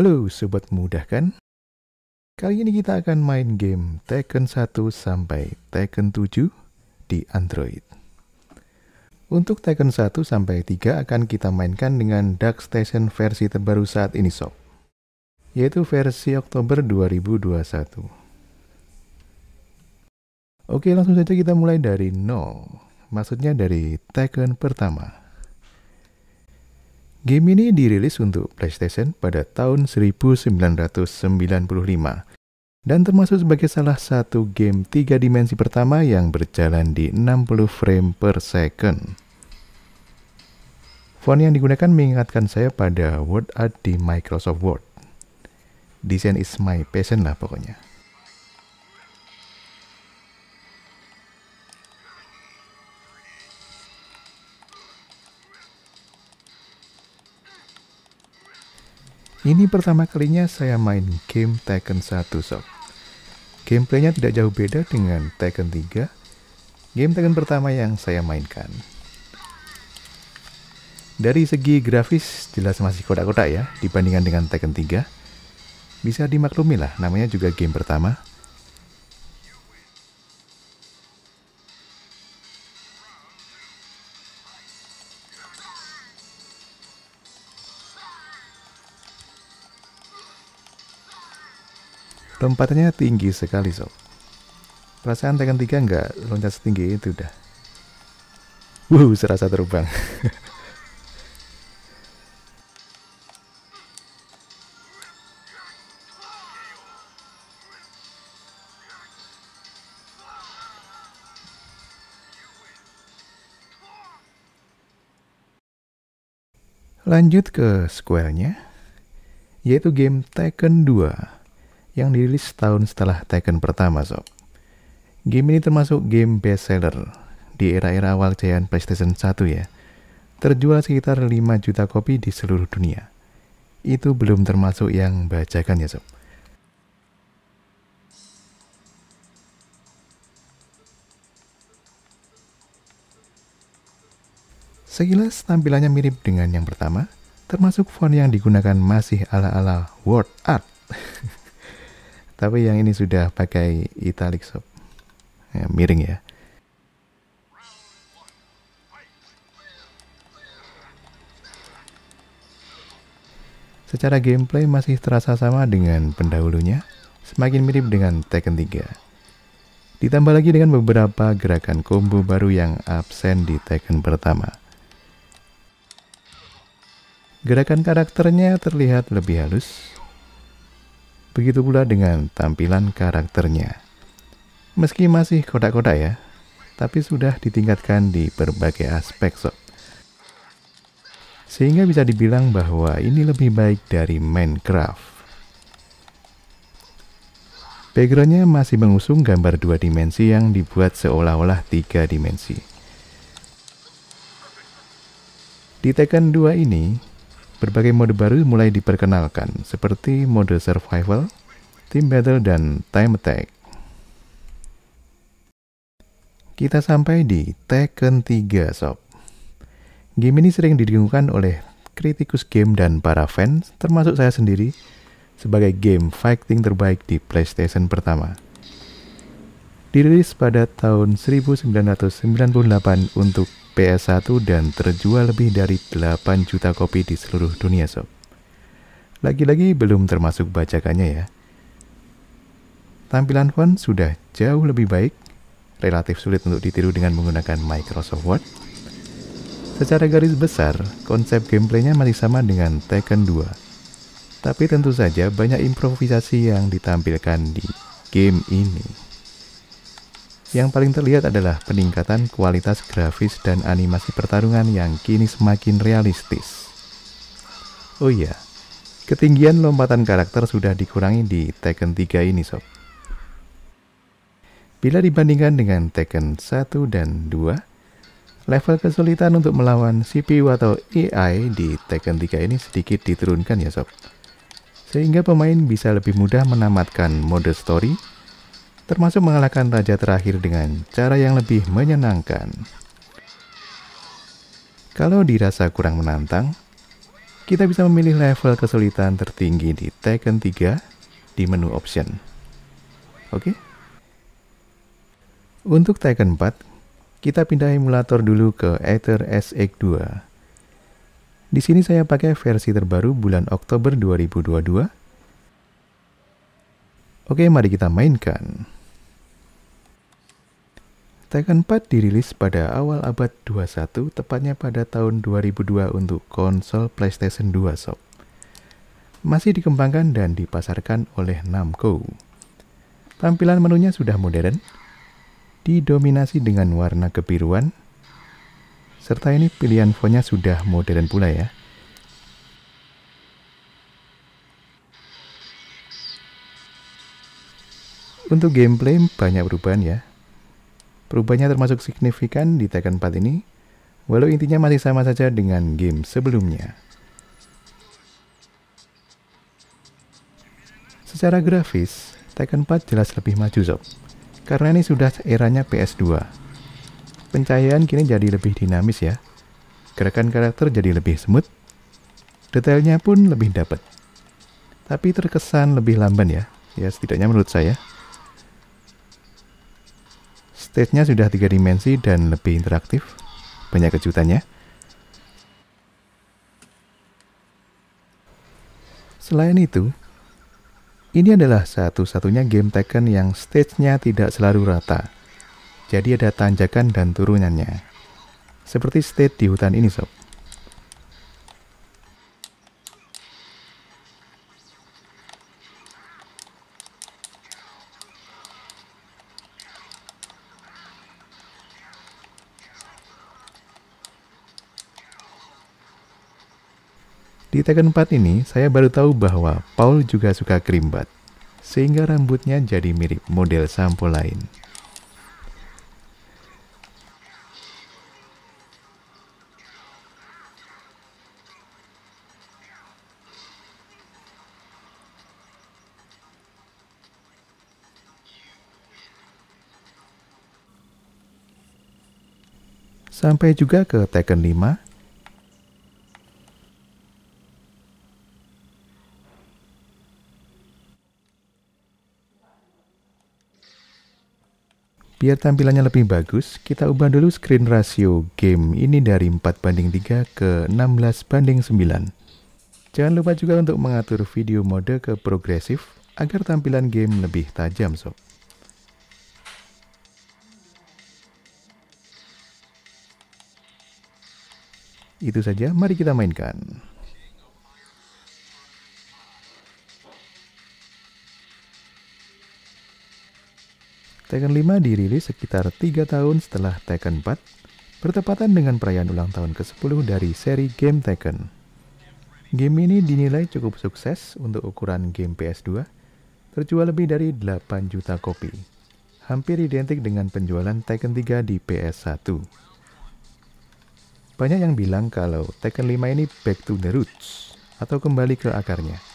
Halo Sobat mudah kan? Kali ini kita akan main game Tekken 1 sampai Tekken 7 di Android Untuk Tekken 1 sampai 3 akan kita mainkan dengan Dark Station versi terbaru saat ini sob Yaitu versi Oktober 2021 Oke langsung saja kita mulai dari nol Maksudnya dari Tekken pertama Game ini dirilis untuk PlayStation pada tahun 1995 dan termasuk sebagai salah satu game tiga dimensi pertama yang berjalan di 60 frame per second. Font yang digunakan mengingatkan saya pada word art di Microsoft Word. Desain is my passion lah pokoknya. Ini pertama kalinya saya main game Tekken 1 Sob. Gameplaynya tidak jauh beda dengan Tekken 3, game Tekken pertama yang saya mainkan. Dari segi grafis jelas masih kotak-kotak ya dibandingkan dengan Tekken 3. Bisa dimaklumi lah, namanya juga game pertama. Tempatnya tinggi sekali sob. Perasaan Tekan Tiga nggak loncat setinggi itu dah. Wuh, serasa terbang. Lanjut ke square-nya, yaitu game Tekken 2 yang dirilis setahun setelah Tekken pertama sob. Game ini termasuk game bestseller di era-era awal jayaan PlayStation 1 ya. Terjual sekitar 5 juta kopi di seluruh dunia. Itu belum termasuk yang bajakan ya sob. Sekilas tampilannya mirip dengan yang pertama, termasuk font yang digunakan masih ala-ala word art. tapi yang ini sudah pakai italic sob, ya, miring ya Secara gameplay masih terasa sama dengan pendahulunya, semakin mirip dengan Tekken 3. Ditambah lagi dengan beberapa gerakan combo baru yang absen di Tekken pertama. Gerakan karakternya terlihat lebih halus, Begitu pula dengan tampilan karakternya. Meski masih kodak-kodak ya, tapi sudah ditingkatkan di berbagai aspek sob. Sehingga bisa dibilang bahwa ini lebih baik dari Minecraft. Backgroundnya masih mengusung gambar dua dimensi yang dibuat seolah-olah tiga dimensi. Di Tekken 2 ini, Berbagai mode baru mulai diperkenalkan, seperti mode survival, team battle, dan time attack. Kita sampai di Tekken 3, Sob. Game ini sering didengungkan oleh kritikus game dan para fans, termasuk saya sendiri, sebagai game fighting terbaik di PlayStation pertama. Dirilis pada tahun 1998 untuk PS1 dan terjual lebih dari 8 juta kopi di seluruh dunia sob. Lagi-lagi belum termasuk bajakannya ya. Tampilan font sudah jauh lebih baik, relatif sulit untuk ditiru dengan menggunakan Microsoft Word. Secara garis besar, konsep gameplaynya masih sama dengan Tekken 2. Tapi tentu saja banyak improvisasi yang ditampilkan di game ini. Yang paling terlihat adalah peningkatan kualitas grafis dan animasi pertarungan yang kini semakin realistis. Oh iya, ketinggian lompatan karakter sudah dikurangi di Tekken 3 ini sob. Bila dibandingkan dengan Tekken 1 dan 2, level kesulitan untuk melawan CPU atau AI di Tekken 3 ini sedikit diturunkan ya sob. Sehingga pemain bisa lebih mudah menamatkan mode story termasuk mengalahkan raja terakhir dengan cara yang lebih menyenangkan. Kalau dirasa kurang menantang, kita bisa memilih level kesulitan tertinggi di Tekken 3 di menu option. Oke? Okay? Untuk Tekken 4, kita pindah emulator dulu ke Aether SX2. Di sini saya pakai versi terbaru bulan Oktober 2022. Oke, mari kita mainkan. Tekken 4 dirilis pada awal abad 21, tepatnya pada tahun 2002 untuk konsol PlayStation 2 Shop. Masih dikembangkan dan dipasarkan oleh Namco. Tampilan menunya sudah modern, didominasi dengan warna kebiruan, serta ini pilihan fontnya sudah modern pula ya. Untuk gameplay banyak perubahan ya, Perubahannya termasuk signifikan di Tekken 4 ini, walau intinya masih sama saja dengan game sebelumnya. Secara grafis, Tekken 4 jelas lebih maju sob, karena ini sudah eranya PS2. Pencahayaan kini jadi lebih dinamis ya, gerakan karakter jadi lebih smooth, detailnya pun lebih dapat. Tapi terkesan lebih lamban ya, ya setidaknya menurut saya. Stage-nya sudah tiga dimensi dan lebih interaktif. Banyak kejutannya. Selain itu, ini adalah satu-satunya game Tekken yang stage-nya tidak selalu rata. Jadi ada tanjakan dan turunannya. Seperti stage di hutan ini sob. cerita keempat ini, saya baru tahu bahwa Paul juga suka kerimbat, sehingga rambutnya jadi mirip model sampo lain. Sampai juga ke Tekken 5, Biar tampilannya lebih bagus, kita ubah dulu screen ratio game ini dari 4 banding 3 ke 16 banding 9. Jangan lupa juga untuk mengatur video mode ke progresif agar tampilan game lebih tajam sob. Itu saja, mari kita mainkan. Tekken 5 dirilis sekitar 3 tahun setelah Tekken 4, bertepatan dengan perayaan ulang tahun ke-10 dari seri game Tekken. Game ini dinilai cukup sukses untuk ukuran game PS2, terjual lebih dari 8 juta kopi, hampir identik dengan penjualan Tekken 3 di PS1. Banyak yang bilang kalau Tekken 5 ini back to the roots, atau kembali ke akarnya.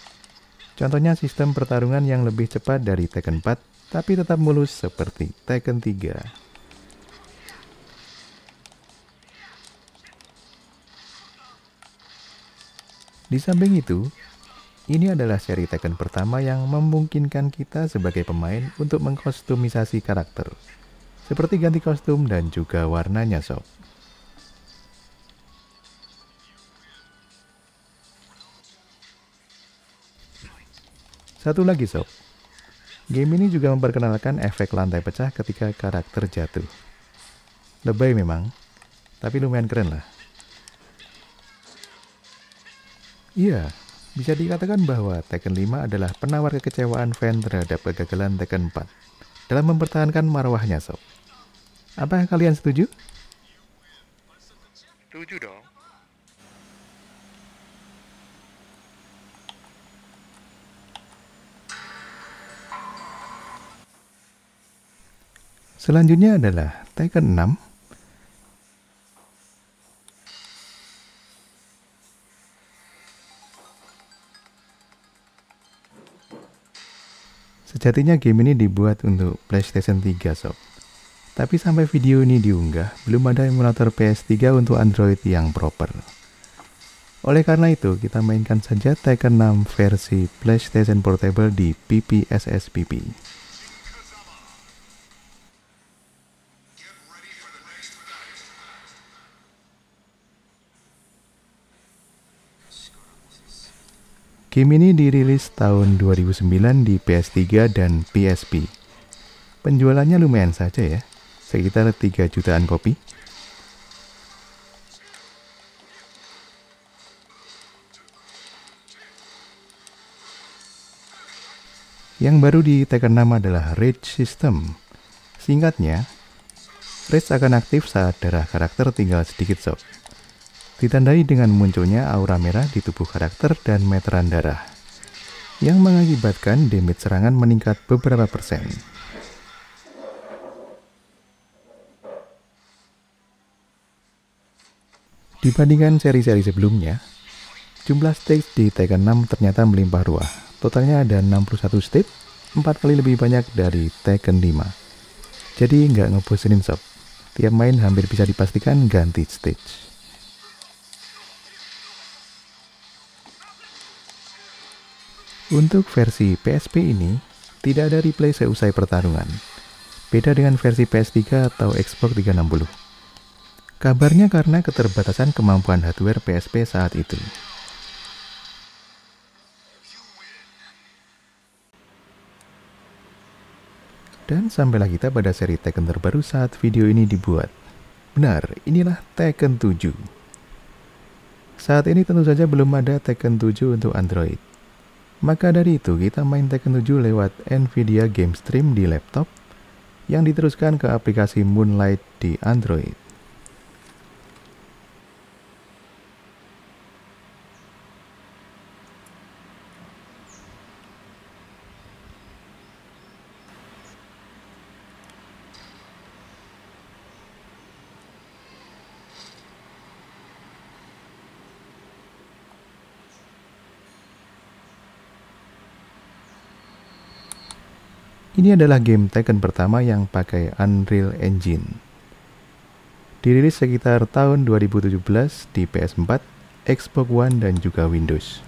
Contohnya sistem pertarungan yang lebih cepat dari Tekken 4, tapi tetap mulus seperti Tekken 3. Di samping itu, ini adalah seri Tekken pertama yang memungkinkan kita sebagai pemain untuk mengkostumisasi karakter, seperti ganti kostum dan juga warnanya sob. Satu lagi sob, game ini juga memperkenalkan efek lantai pecah ketika karakter jatuh. Lebay memang, tapi lumayan keren lah. Iya, bisa dikatakan bahwa Tekken 5 adalah penawar kekecewaan fan terhadap kegagalan Tekken 4 dalam mempertahankan marwahnya sob. Apa kalian setuju? Setuju dong. Selanjutnya adalah Tekken 6. Sejatinya game ini dibuat untuk PlayStation 3 sob. Tapi sampai video ini diunggah, belum ada emulator PS3 untuk Android yang proper. Oleh karena itu, kita mainkan saja Tekken 6 versi PlayStation Portable di PPSSPP. Game ini dirilis tahun 2009 di PS3 dan PSP. Penjualannya lumayan saja ya, sekitar 3 jutaan kopi. Yang baru di Tekken 6 adalah Rage System. Singkatnya, Rage akan aktif saat darah karakter tinggal sedikit sob ditandai dengan munculnya aura merah di tubuh karakter dan meteran darah, yang mengakibatkan damage serangan meningkat beberapa persen. Dibandingkan seri-seri sebelumnya, jumlah stage di Tekken 6 ternyata melimpah ruah. Totalnya ada 61 stage, 4 kali lebih banyak dari Tekken 5. Jadi nggak ngebosenin sob, tiap main hampir bisa dipastikan ganti stage. Untuk versi PSP ini, tidak ada replay seusai pertarungan. Beda dengan versi PS3 atau Xbox 360. Kabarnya karena keterbatasan kemampuan hardware PSP saat itu. Dan sampailah kita pada seri Tekken terbaru saat video ini dibuat. Benar, inilah Tekken 7. Saat ini tentu saja belum ada Tekken 7 untuk Android maka dari itu kita main Tekken 7 lewat Nvidia Game Stream di laptop yang diteruskan ke aplikasi Moonlight di Android. Ini adalah game Tekken pertama yang pakai Unreal Engine. Dirilis sekitar tahun 2017 di PS4, Xbox One, dan juga Windows.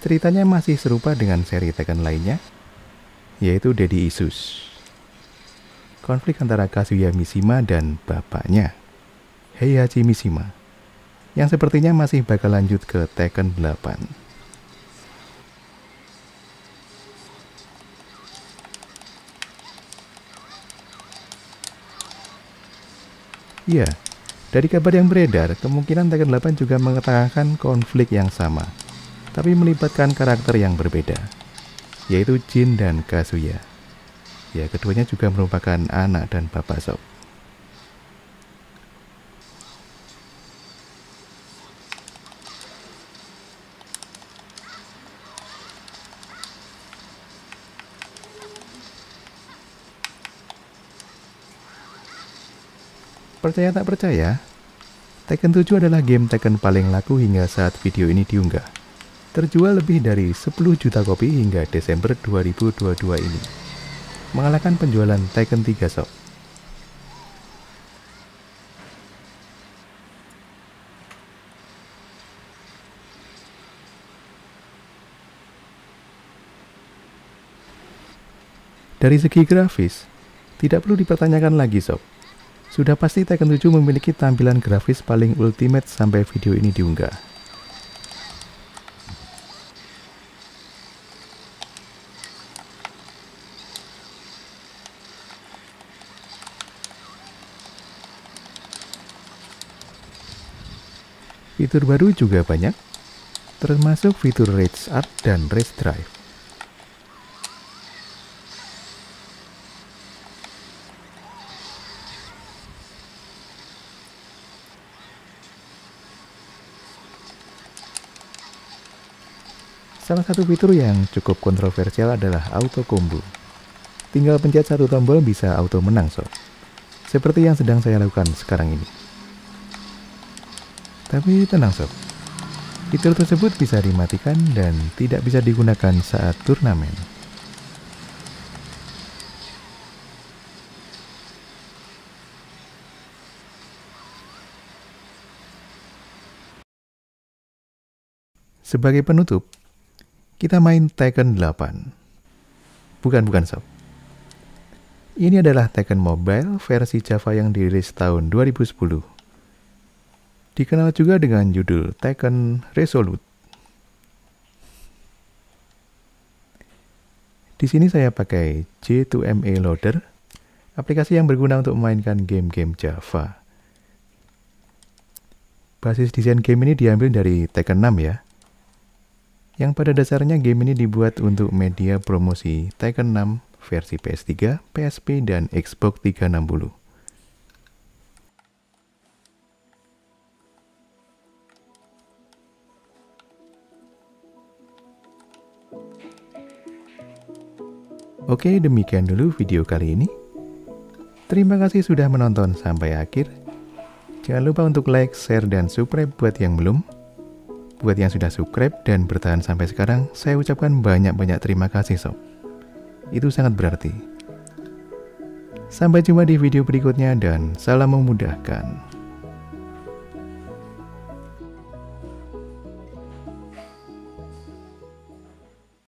Ceritanya masih serupa dengan seri Tekken lainnya, yaitu Daddy Isus. Konflik antara Kazuya Mishima dan bapaknya, Heihachi Mishima yang sepertinya masih bakal lanjut ke Tekken 8. Iya, dari kabar yang beredar, kemungkinan Tekken 8 juga mengatakan konflik yang sama, tapi melibatkan karakter yang berbeda, yaitu Jin dan Kazuya. Ya, keduanya juga merupakan anak dan bapak Sob. Percaya tak percaya, Tekken 7 adalah game Tekken paling laku hingga saat video ini diunggah. Terjual lebih dari 10 juta kopi hingga Desember 2022 ini. Mengalahkan penjualan Tekken 3 Shop. Dari segi grafis, tidak perlu dipertanyakan lagi sob, sudah pasti Tekken 7 memiliki tampilan grafis paling ultimate sampai video ini diunggah. Fitur baru juga banyak, termasuk fitur Rage Art dan Rage Drive. Salah satu fitur yang cukup kontroversial adalah auto combo. Tinggal pencet satu tombol bisa auto menang sob. Seperti yang sedang saya lakukan sekarang ini. Tapi tenang sob. Fitur tersebut bisa dimatikan dan tidak bisa digunakan saat turnamen. Sebagai penutup, kita main Tekken 8. Bukan, bukan sob. Ini adalah Tekken Mobile versi Java yang dirilis tahun 2010. Dikenal juga dengan judul Tekken Resolute. Di sini saya pakai J2ME Loader, aplikasi yang berguna untuk memainkan game-game Java. Basis desain game ini diambil dari Tekken 6 ya yang pada dasarnya game ini dibuat untuk media promosi Tekken 6 versi PS3, PSP, dan Xbox 360. Oke, demikian dulu video kali ini. Terima kasih sudah menonton sampai akhir. Jangan lupa untuk like, share, dan subscribe buat yang belum. Buat yang sudah subscribe dan bertahan sampai sekarang, saya ucapkan banyak-banyak terima kasih sob. Itu sangat berarti. Sampai jumpa di video berikutnya dan salam memudahkan.